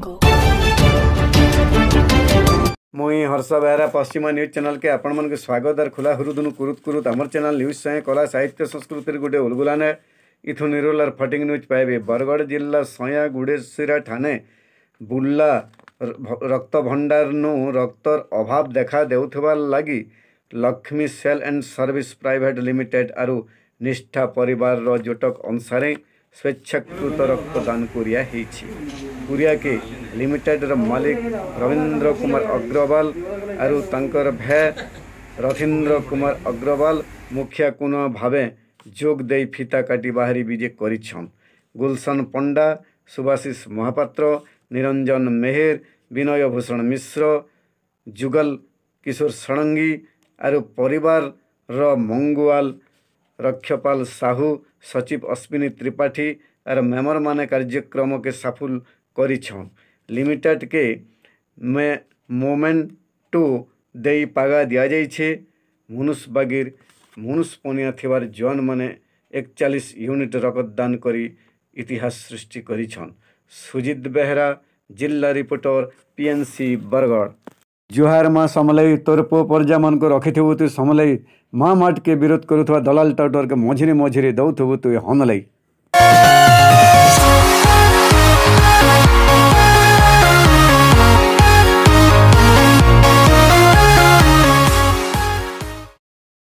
म यस Behera Paschim news news च्यानेके आप स्वागत खुला दुनु कुरुत कुरुत अमर च्याने न्यूज स्वयं कला साहित्य संस्कृति गएर उल्बुला नयाँ एु निर फटिङ न्युज पाँच बरगड जिल्ला सया गुडेसिरा ठाने रक्त बुर्ला नो रक्तर अभाव देखा लागि Lakshmi sale and service private limited आर निष्ठा परिवार रो जोटक अनुसारे স্বেচ্ছাকৃত রক্তদান করিয়া হয়েছে কুরিয়াকে লিমিটেডর মালিক রবীন্দ্র কুমার অগ্রওয়াল আর তাঁকর ভে রথীন্দ্র কুমার অগ্রওয়াল মুখিয়া কোন ভাবে যোগ দেই ফিতা কাটি বাহারি বিজে করিছন গুলশন পণ্ডা সুভাশিষ মহাপাত্র নিরঞ্জন মেহের বিনয় ভূষণ মিশ্র যুগল কিশোর ষড়ঙ্গী আর পরিবারର ମଙ୍ଗୁଆଲ রক্ষপাল সাহু সচিব অশ্বিনী ত্রিপাঠী আর মেমর মানে কার্যক্রমকে সাফল করেছন লিমিটেডকে মে মোমেন্টো দেই পাগা দিয়া যাইছে মনুষ বাগির মনুষ পনিয়া থার জন মানে একচালিশ ইউনিট রক্তদান করে ইতিহাস সৃষ্টি করিছন সুজিত বেহরা জিল্লা রিপোর্টর পিএনসি বরগড় जुहारमा समलै तर्पो पर्जामानको रखिथ्यु तुई समलै माटके विरोध गर्ुवा दलाल टे मझिरे मझिरे दोथु तुई हनलै